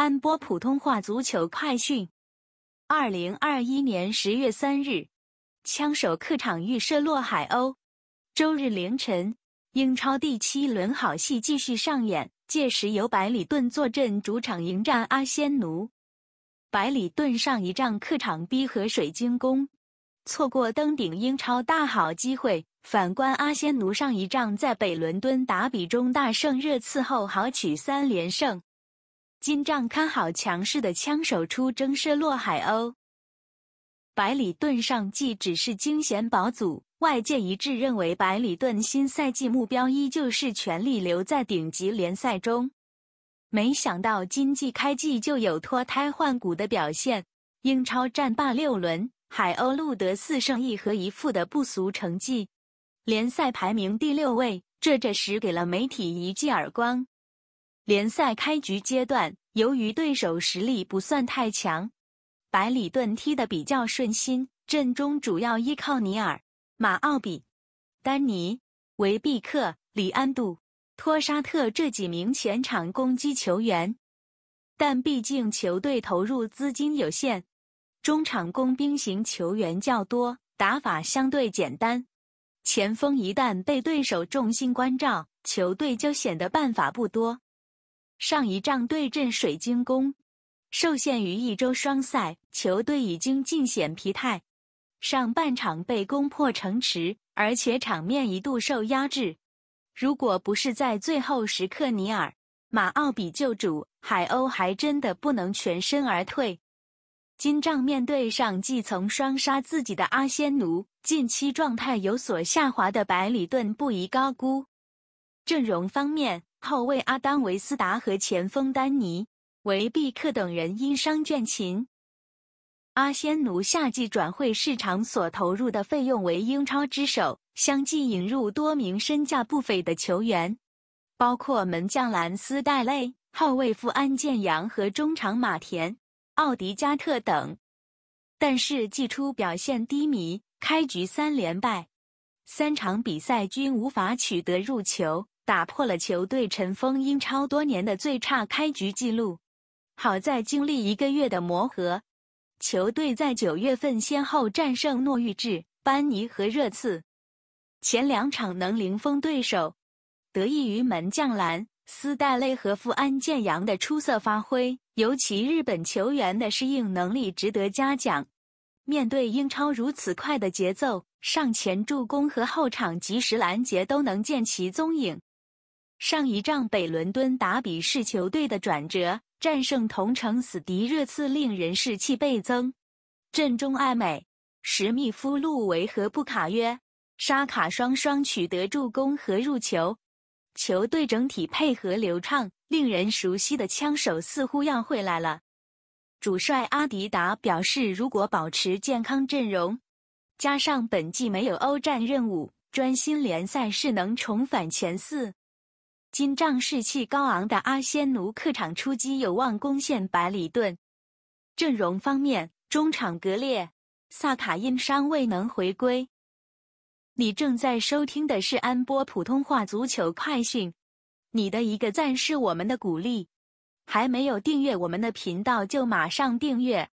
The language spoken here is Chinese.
安播普通话足球快讯：二零二一年十月三日，枪手客场预射落海鸥。周日凌晨，英超第七轮好戏继续上演，届时由百里盾坐镇主场迎战阿仙奴。百里盾上一仗客场逼和水晶宫，错过登顶英超大好机会。反观阿仙奴上一仗在北伦敦打比中大胜热刺后，豪取三连胜。金帐看好强势的枪手出征射落海鸥。百里盾上季只是惊险保组，外界一致认为百里盾新赛季目标依旧是全力留在顶级联赛中。没想到今季开季就有脱胎换骨的表现，英超战罢六轮，海鸥录得四胜一和一负的不俗成绩，联赛排名第六位，这这时给了媒体一记耳光。联赛开局阶段，由于对手实力不算太强，百里盾踢得比较顺心，阵中主要依靠尼尔、马奥比、丹尼、维毕克、里安杜、托沙特这几名前场攻击球员。但毕竟球队投入资金有限，中场工兵型球员较多，打法相对简单，前锋一旦被对手重心关照，球队就显得办法不多。上一仗对阵水晶宫，受限于一周双赛，球队已经尽显疲态。上半场被攻破城池，而且场面一度受压制。如果不是在最后时刻尼尔马奥比救主，海鸥还真的不能全身而退。今仗面对上季从双杀自己的阿仙奴，近期状态有所下滑的百里盾不宜高估。阵容方面。后卫阿丹维斯达和前锋丹尼维毕克等人因伤倦勤。阿仙奴夏季转会市场所投入的费用为英超之首，相继引入多名身价不菲的球员，包括门将兰斯戴勒、后卫富安健洋和中场马田奥迪加特等。但是季初表现低迷，开局三连败，三场比赛均无法取得入球。打破了球队尘封英超多年的最差开局记录。好在经历一个月的磨合，球队在九月份先后战胜诺玉治、班尼和热刺，前两场能零封对手，得益于门将兰斯戴勒和富安健洋的出色发挥，尤其日本球员的适应能力值得嘉奖。面对英超如此快的节奏，上前助攻和后场及时拦截都能见其踪影。上一仗北伦敦打比是球队的转折，战胜同城死敌热刺，令人士气倍增。阵中艾美、史密夫、路维和布卡约、沙卡双双取得助攻和入球，球队整体配合流畅，令人熟悉的枪手似乎要回来了。主帅阿迪达表示，如果保持健康阵容，加上本季没有欧战任务，专心联赛是能重返前四。今仗士气高昂的阿仙奴客场出击，有望攻陷百里盾。阵容方面，中场格列萨卡因伤未能回归。你正在收听的是安波普通话足球快讯。你的一个赞是我们的鼓励，还没有订阅我们的频道就马上订阅。